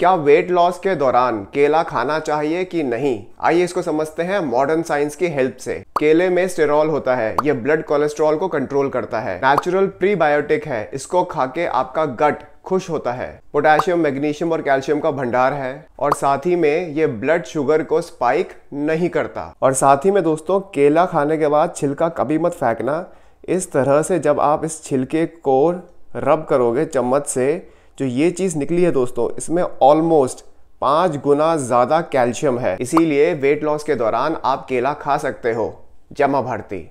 क्या weight loss के दौरान केला खाना चाहिए कि नहीं आइए इसको समझते हैं मॉडर्न साइंस की हेल्प से केले में स्टेरॉल होता है यह ब्लड कोलेस्ट्रॉल को कंट्रोल करता है नेचुरल प्रीबायोटिक है इसको खाके आपका गट खुश होता है पोटेशियम मैग्नीशियम और कैल्शियम का भंडार है और साथ ही में ये ब्लड शुगर को स्पाइक नहीं करता और साथ ही में दोस्तों केला खाने के बाद छिलका कभी मत फेंकना इस तरह से जब आप इस छिलके को रब करोगे चम्मच से जो ये चीज़ निकली है दोस्तों इसमें ऑलमोस्ट पाँच गुना ज़्यादा कैल्शियम है इसीलिए वेट लॉस के दौरान आप केला खा सकते हो जमा भारती